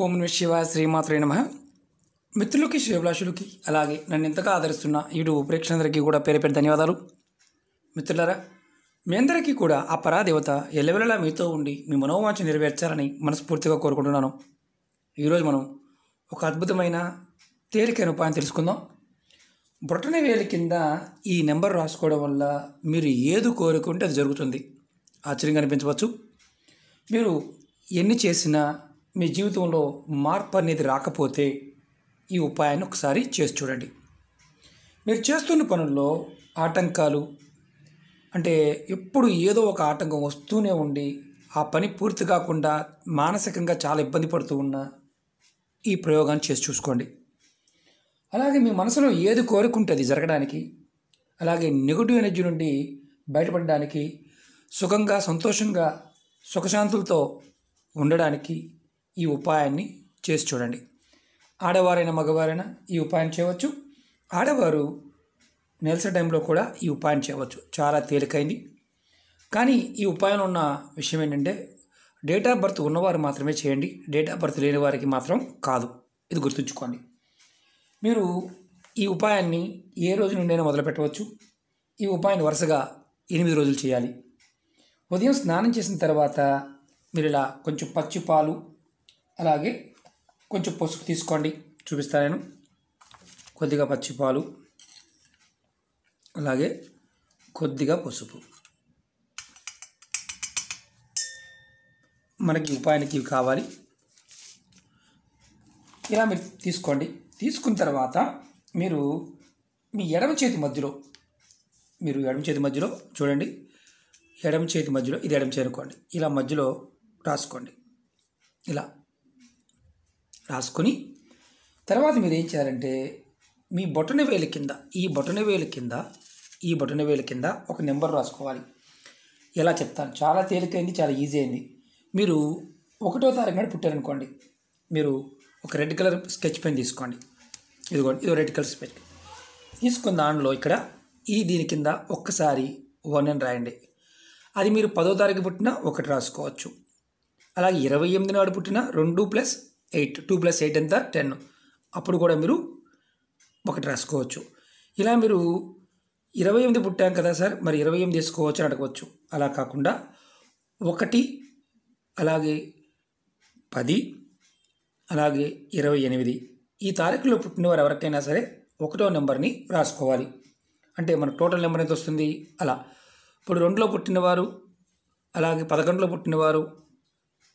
ఓం నమ శివ శ్రీమాత్రే నమ మిత్రులకి శివభిలాషులకి అలాగే నన్ను ఎంతగా ఆదరిస్తున్న ఈడు ప్రేక్షకులందరికీ కూడా పేరు పేరు ధన్యవాదాలు మిత్రులారా మీ అందరికీ కూడా ఆ పరాదేవత ఎల్లవెల్లలా మీతో ఉండి మీ మనోవాంచ నెరవేర్చాలని మనస్ఫూర్తిగా కోరుకుంటున్నాను ఈరోజు మనం ఒక అద్భుతమైన తేలికైన ఉపాయం తెలుసుకుందాం బొట్టన వేలి కింద ఈ నెంబర్ రాసుకోవడం వల్ల మీరు ఏది కోరుకుంటే అది జరుగుతుంది ఆశ్చర్యంగా అనిపించవచ్చు మీరు ఎన్ని చేసినా మీ జీవితంలో మార్పు అనేది రాకపోతే ఈ ఉపాయాన్ని ఒకసారి చేసి చూడండి మీరు చేస్తున్న పనుల్లో ఆటంకాలు అంటే ఎప్పుడు ఏదో ఒక ఆటంకం వస్తూనే ఉండి ఆ పని పూర్తి కాకుండా మానసికంగా చాలా ఇబ్బంది పడుతూ ఉన్న ఈ ప్రయోగాన్ని చేసి చూసుకోండి అలాగే మీ మనసులో ఏది కోరుకుంటుంది జరగడానికి అలాగే నెగిటివ్ ఎనర్జీ నుండి బయటపడడానికి సుఖంగా సంతోషంగా సుఖశాంతులతో ఉండడానికి ఈ ఉపాయాన్ని చేసి చూడండి ఆడవారైనా మగవారైనా ఈ ఉపాయం చేయవచ్చు ఆడవారు నెలస టైంలో కూడా ఈ ఉపాయం చేయవచ్చు చాలా తేలికైంది కానీ ఈ ఉపాయంలో ఉన్న విషయం ఏంటంటే డేట్ ఆఫ్ బర్త్ ఉన్నవారు మాత్రమే చేయండి డేట్ ఆఫ్ బర్త్ లేని వారికి మాత్రం కాదు ఇది గుర్తుంచుకోండి మీరు ఈ ఉపాయాన్ని ఏ రోజు నుండైనా మొదలు పెట్టవచ్చు ఈ ఉపాయాన్ని వరుసగా ఎనిమిది రోజులు చేయాలి ఉదయం స్నానం చేసిన తర్వాత మీరు ఇలా కొంచెం పచ్చి పాలు అలాగే కొంచెం పసుపు తీసుకోండి చూపిస్తాను నేను కొద్దిగా పచ్చిపాలు అలాగే కొద్దిగా పసుపు మనకి ఉపాయానికి ఇవి కావాలి ఇలా మీరు తీసుకోండి తీసుకున్న తర్వాత మీరు మీ ఎడమ చేతి మధ్యలో మీరు ఎడమ చేతి మధ్యలో చూడండి ఎడమ చేతి మధ్యలో ఇది ఎడమ చేరుకోండి ఇలా మధ్యలో రాసుకోండి ఇలా రాసుకొని తర్వాత మీరు ఏం చేయాలంటే మీ బొటన వేలు కింద ఈ బొటన వేలు కింద ఈ బొటన వేలు కింద ఒక నెంబర్ రాసుకోవాలి ఎలా చెప్తాను చాలా తేలికైంది చాలా ఈజీ అయింది మీరు ఒకటో తారీఖు నాడు పుట్టారనుకోండి మీరు ఒక రెడ్ కలర్ స్కెచ్ పెన్ తీసుకోండి ఇదిగోండి ఇది రెడ్ కలర్ స్కెచ్ తీసుకున్న దానిలో ఇక్కడ ఈ దీని కింద ఒక్కసారి వన్ అని రాయండి అది మీరు పదో తారీఖు పుట్టినా ఒకటి రాసుకోవచ్చు అలాగే ఇరవై ఎనిమిది నాడు పుట్టిన రెండు plus eight two plus eight ఎంత టెన్ అప్పుడు కూడా మీరు ఒకటి రాసుకోవచ్చు ఇలా మీరు ఇరవై ఎనిమిది పుట్టాం కదా సార్ మరి ఇరవై ఎనిమిది వేసుకోవచ్చు అని అడగవచ్చు అలా కాకుండా ఒకటి అలాగే పది అలాగే ఇరవై ఎనిమిది ఈ తారీఖులో పుట్టినవారు ఎవరికైనా సరే ఒకటో నెంబర్ని రాసుకోవాలి అంటే మన టోటల్ నెంబర్ ఎంత వస్తుంది అలా ఇప్పుడు రెండులో పుట్టినవారు అలాగే పదకొండులో పుట్టినవారు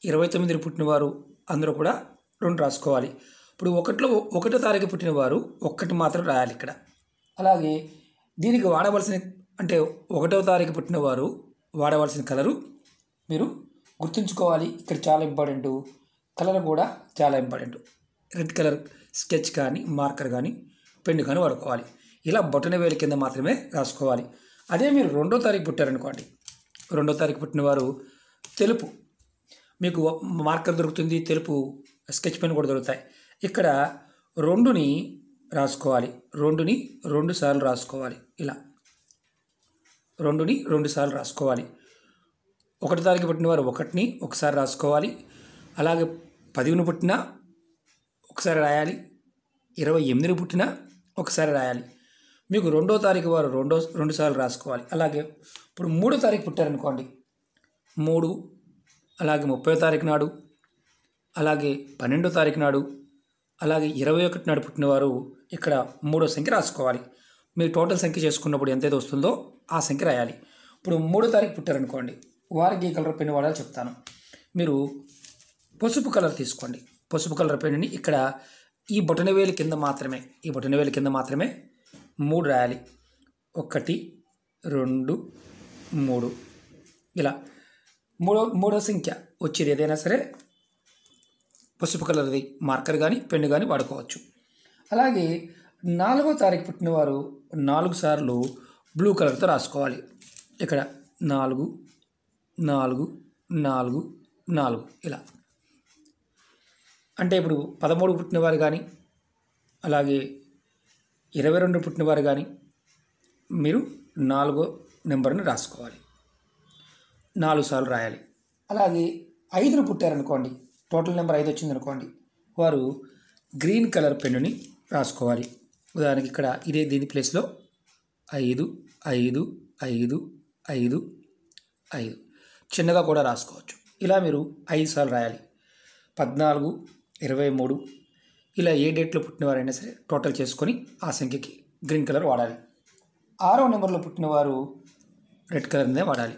ఇరవై తొమ్మిదిలో పుట్టినవారు అందరూ కూడా రెండు రాసుకోవాలి ఇప్పుడు ఒకటిలో ఒకటో తారీఖు పుట్టిన వారు ఒక్కటి మాత్రం రాయాలి ఇక్కడ అలాగే దీనికి వాడవలసిన అంటే ఒకటో తారీఖు పుట్టిన వారు వాడవలసిన కలరు మీరు గుర్తుంచుకోవాలి ఇక్కడ చాలా ఇంపార్టెంట్ కలర్ కూడా చాలా ఇంపార్టెంట్ రెడ్ కలర్ స్కెచ్ కానీ మార్కర్ కానీ పెన్ను కానీ వాడుకోవాలి ఇలా బొటన వేల కింద మాత్రమే రాసుకోవాలి అదే మీరు రెండో తారీఖు పుట్టారనుకోండి రెండో తారీఖు పుట్టిన వారు తెలుపు మీకు మార్కర్ దొరుకుతుంది తెలుపు స్కెచ్ పెన్ కూడా దొరుకుతాయి ఇక్కడ రెండుని రాసుకోవాలి రెండుని రెండు సార్లు రాసుకోవాలి ఇలా రెండుని రెండు సార్లు రాసుకోవాలి ఒకటి తారీఖు పుట్టిన వారు ఒకటిని ఒకసారి రాసుకోవాలి అలాగే పదివిని పుట్టిన ఒకసారి రాయాలి ఇరవై ఎనిమిదిని పుట్టిన ఒకసారి రాయాలి మీకు రెండో తారీఖు వారు రెండో రెండుసార్లు రాసుకోవాలి అలాగే ఇప్పుడు మూడో తారీఖు పుట్టారనుకోండి మూడు అలాగే ముప్పై తారీఖు నాడు అలాగే పన్నెండో తారీఖు నాడు అలాగే ఇరవై ఒకటి నాడు పుట్టినవారు ఇక్కడ మూడో సంఖ్య రాసుకోవాలి మీరు టోటల్ సంఖ్య చేసుకున్నప్పుడు ఎంతైతే వస్తుందో ఆ సంఖ్య రాయాలి ఇప్పుడు మూడో తారీఖు పుట్టారనుకోండి వారికి ఈ కలర్ పెన్ను వాడాలి చెప్తాను మీరు పసుపు కలర్ తీసుకోండి పసుపు కలర్ పెన్నుని ఇక్కడ ఈ బొటనవేలు కింద మాత్రమే ఈ బొటనవేలు కింద మాత్రమే మూడు రాయాలి ఒకటి రెండు మూడు ఇలా మూడో మూడో సంఖ్య వచ్చేది ఏదైనా సరే పసుపు కలర్ది మార్కర్ కానీ పెన్ను కానీ వాడుకోవచ్చు అలాగే నాలుగో తారీఖు పుట్టినవారు నాలుగు సార్లు బ్లూ కలర్తో రాసుకోవాలి ఇక్కడ నాలుగు నాలుగు నాలుగు నాలుగు ఇలా అంటే ఇప్పుడు పదమూడు పుట్టినవారు కానీ అలాగే ఇరవై రెండు పుట్టినవారు కానీ మీరు నాలుగో నెంబర్ని రాసుకోవాలి నాలుగు సార్లు రాయాలి అలాగే ఐదును పుట్టారనుకోండి టోటల్ నెంబర్ ఐదు వచ్చింది అనుకోండి వారు గ్రీన్ కలర్ పెన్నుని రాసుకోవాలి ఉదాహరణకి ఇక్కడ ఇదే దీని ప్లేస్లో ఐదు ఐదు ఐదు ఐదు ఐదు చిన్నగా కూడా రాసుకోవచ్చు ఇలా మీరు ఐదు సార్లు రాయాలి పద్నాలుగు ఇరవై మూడు ఇలా ఏ డేట్లో పుట్టినవారైనా సరే టోటల్ చేసుకొని ఆ సంఖ్యకి గ్రీన్ కలర్ వాడాలి ఆరో నెంబర్లో పుట్టినవారు రెడ్ కలర్నే వాడాలి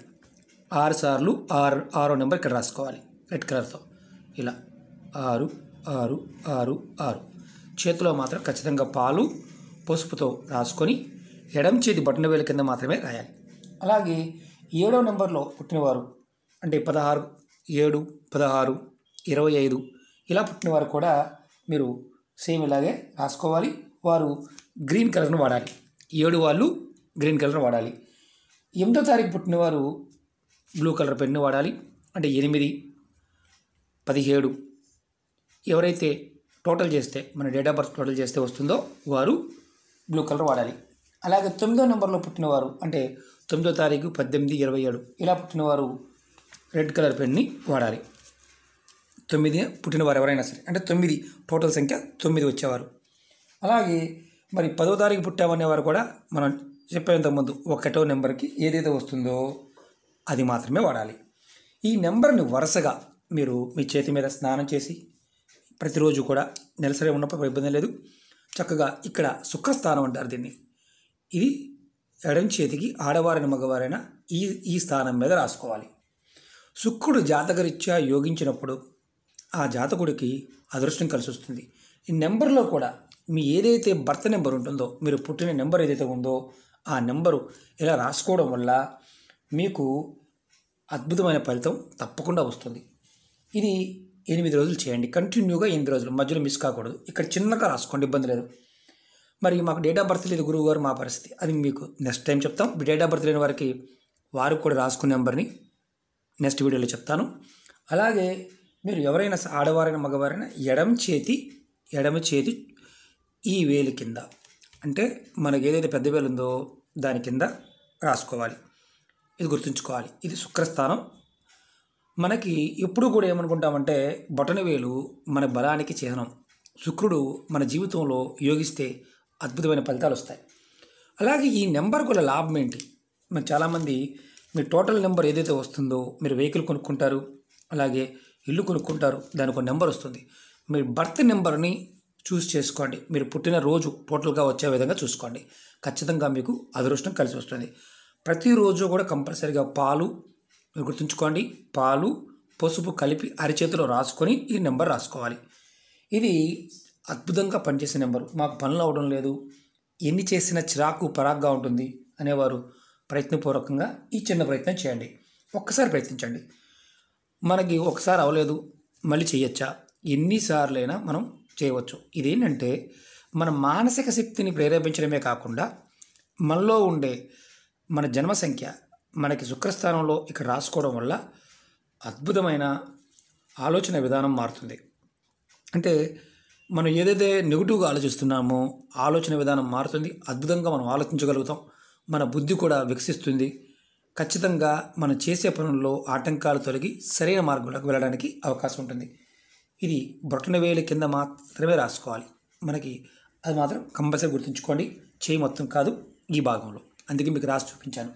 ఆరు సార్లు ఆరు ఆరో నెంబర్ ఇక్కడ రాసుకోవాలి రెడ్ కలర్తో ఇలా ఆరు ఆరు ఆరు ఆరు చేతిలో మాత్రం ఖచ్చితంగా పాలు పసుపుతో రాసుకొని ఎడం చేతి బటన్ వేల కింద మాత్రమే రాయాలి అలాగే ఏడో నెంబర్లో పుట్టినవారు అంటే పదహారు ఏడు పదహారు ఇరవై ఐదు ఇలా పుట్టినవారు కూడా మీరు సేమ్ ఇలాగే రాసుకోవాలి వారు గ్రీన్ కలర్ను వాడాలి ఏడు వాళ్ళు గ్రీన్ కలర్ వాడాలి ఎనిమిదో తారీఖు పుట్టినవారు బ్లూ కలర్ పెన్ను వాడాలి అంటే ఎనిమిది పదిహేడు ఎవరైతే టోటల్ చేస్తే మన డేట్ ఆఫ్ బర్త్ టోటల్ చేస్తే వస్తుందో వారు బ్లూ కలర్ వాడాలి అలాగే తొమ్మిదో నెంబర్లో పుట్టినవారు అంటే తొమ్మిదో తారీఖు పద్దెనిమిది ఇరవై ఏడు ఇలా పుట్టినవారు రెడ్ కలర్ పెన్ని వాడాలి తొమ్మిది పుట్టినవారు ఎవరైనా సరే అంటే తొమ్మిది టోటల్ సంఖ్య తొమ్మిది వచ్చేవారు అలాగే మరి పదో తారీఖు పుట్టామనేవారు కూడా మనం చెప్పేంతకుముందు ఒకటో నెంబర్కి ఏదైతే వస్తుందో అది మాత్రమే వాడాలి ఈ నెంబర్ని వరుసగా మీరు మీ చేతి మీద స్నానం చేసి ప్రతిరోజు కూడా నెలసరి ఉన్నప్పుడు ఇబ్బంది లేదు చక్కగా ఇక్కడ సుఖస్థానం అంటారు దీన్ని ఇది ఎడం చేతికి ఆడవారిని మగవారైన ఈ ఈ స్థానం మీద రాసుకోవాలి శుక్రుడు జాతకరీత్యా యోగించినప్పుడు ఆ జాతకుడికి అదృష్టం కలిసి వస్తుంది ఈ నెంబర్లో కూడా మీ ఏదైతే భర్త నెంబర్ ఉంటుందో మీరు పుట్టిన నెంబర్ ఏదైతే ఉందో ఆ నెంబరు ఇలా రాసుకోవడం వల్ల మీకు అద్భుతమైన ఫలితం తప్పకుండా వస్తుంది ఇది ఎనిమిది రోజులు చేయండి కంటిన్యూగా ఎనిమిది రోజులు మధ్యలో మిస్ కాకూడదు ఇక్కడ చిన్నగా రాసుకోండి ఇబ్బంది లేదు మరి మాకు డేట్ ఆఫ్ బర్త్ లేదు గురువు గారు మా పరిస్థితి అది మీకు నెక్స్ట్ టైం చెప్తాం డేట్ ఆఫ్ బర్త్ లేని వారికి వారు కూడా రాసుకునే నెంబర్ని నెక్స్ట్ వీడియోలో చెప్తాను అలాగే మీరు ఎవరైనా ఆడవారైనా మగవారైనా ఎడమ చేతి ఎడమ చేతి ఈ వేలు కింద అంటే మనకు ఏదైతే పెద్ద వేలు ఉందో దాని కింద రాసుకోవాలి ఇది గుర్తుంచుకోవాలి ఇది శుక్రస్థానం మనకి ఎప్పుడు కూడా ఏమనుకుంటామంటే బొటనవేలు మన బలానికి చిహ్నం శుక్రుడు మన జీవితంలో యోగిస్తే అద్భుతమైన ఫలితాలు వస్తాయి అలాగే ఈ నెంబర్ గల లాభం ఏంటి మరి చాలామంది మీ టోటల్ నెంబర్ ఏదైతే వస్తుందో మీరు వెహికల్ కొనుక్కుంటారు అలాగే ఇల్లు కొనుక్కుంటారు దానికి ఒక నెంబర్ వస్తుంది మీరు బర్త్ నెంబర్ని చూస్ చేసుకోండి మీరు పుట్టిన రోజు టోటల్గా వచ్చే విధంగా చూసుకోండి ఖచ్చితంగా మీకు అదృష్టం కలిసి వస్తుంది ప్రతిరోజు కూడా కంపల్సరీగా పాలు మీరు గుర్తుంచుకోండి పాలు పసుపు కలిపి అరిచేతిలో రాసుకొని ఈ నెంబర్ రాసుకోవాలి ఇది అద్భుతంగా పనిచేసే నెంబరు మాకు పనులు అవడం లేదు ఎన్ని చేసినా చిరాకు పరాగ్గా ఉంటుంది అనేవారు ప్రయత్నపూర్వకంగా ఈ చిన్న ప్రయత్నం చేయండి ఒక్కసారి ప్రయత్నించండి మనకి ఒకసారి అవ్వలేదు మళ్ళీ చేయొచ్చా ఎన్నిసార్లైనా మనం చేయవచ్చు ఇదేంటంటే మన మానసిక శక్తిని ప్రేరేపించడమే కాకుండా మనలో ఉండే మన జన్మ సంఖ్య మనకి శుక్రస్థానంలో ఇక్కడ రాసుకోవడం వల్ల అద్భుతమైన ఆలోచన విధానం మారుతుంది అంటే మనం ఏదైతే నెగిటివ్గా ఆలోచిస్తున్నామో ఆలోచన విధానం మారుతుంది అద్భుతంగా మనం ఆలోచించగలుగుతాం మన బుద్ధి కూడా వికసిస్తుంది ఖచ్చితంగా మనం చేసే పనుల్లో ఆటంకాలు తొలగి సరైన మార్గంలోకి వెళ్ళడానికి అవకాశం ఉంటుంది ఇది బొట్టన వేలు కింద మాత్రమే రాసుకోవాలి మనకి అది మాత్రం కంపల్సరీ గుర్తుంచుకోండి చేయి మొత్తం కాదు ఈ భాగంలో అందుకే మీకు రాసి చూపించాను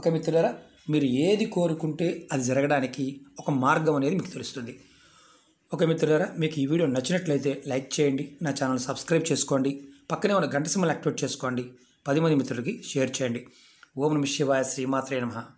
ఒక మిత్రులారా మీరు ఏది కోరుకుంటే అది జరగడానికి ఒక మార్గం అనేది మీకు తెలుస్తుంది ఒక మిత్రులారా మీకు ఈ వీడియో నచ్చినట్లయితే లైక్ చేయండి నా ఛానల్ సబ్స్క్రైబ్ చేసుకోండి పక్కనే ఉన్న గంట సిమ్మలు యాక్టివేట్ చేసుకోండి పది మంది మిత్రులకి షేర్ చేయండి ఓం నమ శివాయ శ్రీమాత్రే నమ